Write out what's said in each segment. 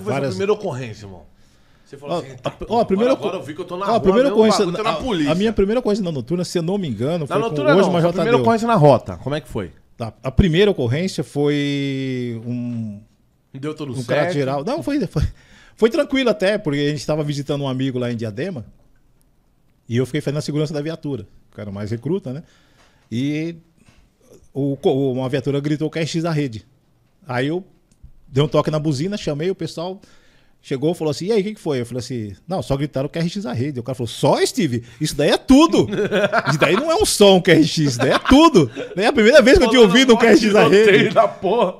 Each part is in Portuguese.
que foi Várias... a primeira ocorrência, irmão? Você falou assim, a, a, ó, a primeira, agora, eu vi que eu tô na ó, rua, primeira ocorrência, na, na polícia. A, minha primeira ocorrência na noturna, se eu não me engano, foi na hoje, não, mas a primeira ocorrência na rota, como é que foi? A, tá, a primeira ocorrência foi um... Deu tudo um certo? Um cara geral... Não, foi, foi, foi tranquilo até, porque a gente estava visitando um amigo lá em Diadema e eu fiquei fazendo a segurança da viatura, porque cara mais recruta, né? E o, uma viatura gritou que é X da rede. Aí eu deu um toque na buzina, chamei o pessoal. Chegou, falou assim, e aí, o que, que foi? Eu falei assim, não, só gritaram que RX a rede. O cara falou, só, Steve? Isso daí é tudo. Isso daí não é um som que isso daí é tudo. é a primeira vez que eu tinha ouvido um QRX a rede.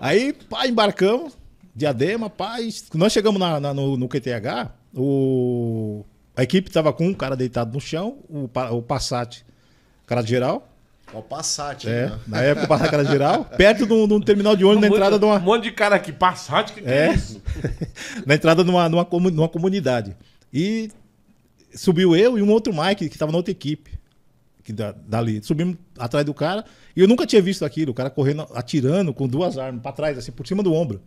Aí, pá, embarcamos, diadema, pá, e nós chegamos na, na, no, no QTH, o... a equipe tava com um cara deitado no chão, o, o Passat, cara de geral, uma Passat. É, né? na época o Passat era geral, perto de um, de um terminal de ônibus, um na entrada de, de uma... Um monte de cara aqui, Passat, que, que é, é isso? na entrada de uma, comunidade. E subiu eu e um outro Mike, que estava na outra equipe, que da, dali. Subimos atrás do cara, e eu nunca tinha visto aquilo, o cara correndo, atirando com duas armas para trás, assim, por cima do ombro.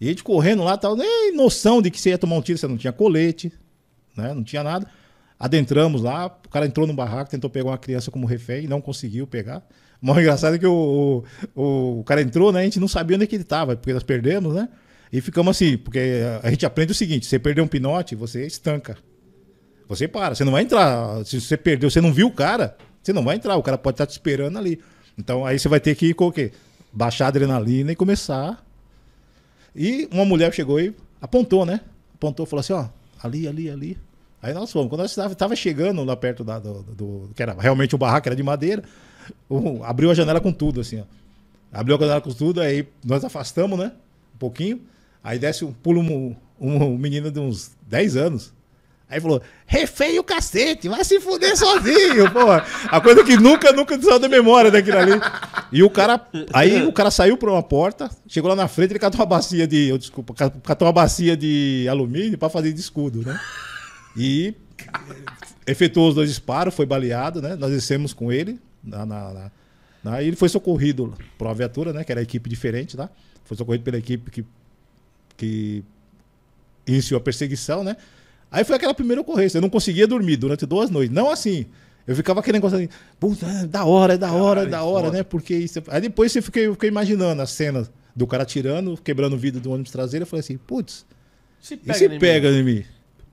E a gente correndo lá, tal, nem noção de que você ia tomar um tiro, você não tinha colete, né? Não tinha nada adentramos lá, o cara entrou no barraco, tentou pegar uma criança como refém, não conseguiu pegar. O mais engraçado é que o, o, o, cara entrou, né? A gente não sabia onde é que ele estava, porque nós perdemos, né? E ficamos assim, porque a gente aprende o seguinte: você perdeu um pinote, você estanca. Você para, você não vai entrar. Se você perdeu, você não viu o cara, você não vai entrar, o cara pode estar tá te esperando ali. Então aí você vai ter que ir com o quê? Baixar a adrenalina e começar. E uma mulher chegou e apontou, né? Apontou, falou assim: ó, ali, ali, ali. Aí nós fomos. Quando nós estava chegando lá perto da, do, do, que era realmente o barraco, era de madeira, abriu a janela com tudo, assim, ó. Abriu a janela com tudo, aí nós afastamos, né? Um pouquinho. Aí desce um pulo um, um menino de uns 10 anos. Aí falou, refém o cacete, vai se fuder sozinho, porra. A coisa que nunca, nunca saiu da memória daquilo ali. E o cara, aí o cara saiu por uma porta, chegou lá na frente, ele catou uma bacia de, eu, desculpa, catou uma bacia de alumínio pra fazer de escudo, né? E efetuou os dois disparos, foi baleado, né? Nós descemos com ele. Na, na, na, na ele foi socorrido por uma viatura, né? Que era a equipe diferente, tá? Foi socorrido pela equipe que, que iniciou a perseguição, né? Aí foi aquela primeira ocorrência. Eu não conseguia dormir durante duas noites. Não assim. Eu ficava aquele negócio assim, é da hora, é da hora, é da hora, né? Porque isso. É Aí depois eu fiquei imaginando a cena do cara tirando, quebrando o vidro do ônibus traseiro. Eu falei assim, putz, se pega, e se em, pega mim? em mim.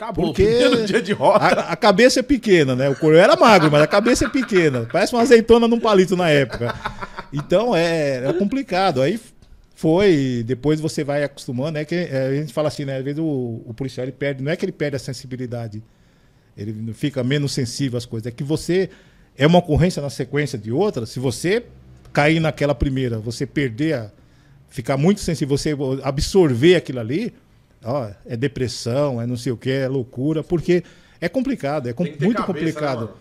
Acabou, porque dia de rota. A, a, cabeça é pequena, né? O couro era magro, mas a cabeça é pequena. Parece uma azeitona num palito na época. Então é, é, complicado. Aí foi, depois você vai acostumando, né? Que é, a gente fala assim, né? Às vezes o, o, policial ele perde, não é que ele perde a sensibilidade, ele fica menos sensível às coisas, é que você é uma ocorrência na sequência de outra, se você cair naquela primeira, você perder a, ficar muito sensível, você absorver aquilo ali, ó, é depressão, é não sei o que, é loucura, porque é complicado, é com, muito cabeça, né, complicado. Né,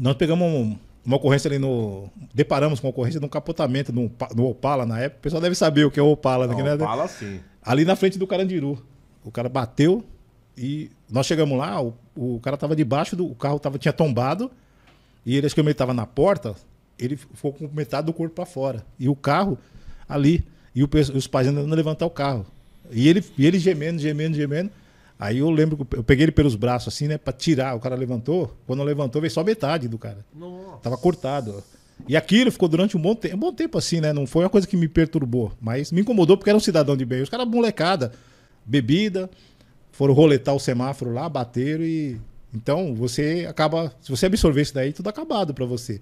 Nós pegamos um, uma ocorrência ali no. Deparamos com uma ocorrência de um capotamento no, no Opala na época. O pessoal deve saber o que é o Opala, né, não, é, né? Opala, sim. Ali na frente do Carandiru. O cara bateu e nós chegamos lá, o, o cara tava debaixo do. O carro tava, tinha tombado. E ele, acho que ele tava na porta, ele ficou com metade do corpo para fora. E o carro ali. E o, os pais ainda não levantar o carro. E ele, e ele gemendo, gemendo, gemendo. Aí eu lembro que eu peguei ele pelos braços, assim, né? Pra tirar. O cara levantou. Quando levantou, veio só metade do cara. Nossa. Tava cortado. E aquilo ficou durante um bom tempo. Um bom tempo assim, né? Não foi uma coisa que me perturbou. Mas me incomodou porque era um cidadão de bem. Os caras, molecada, bebida, foram roletar o semáforo lá, bateram e. Então, você acaba. Se você absorver isso daí, tudo acabado para você.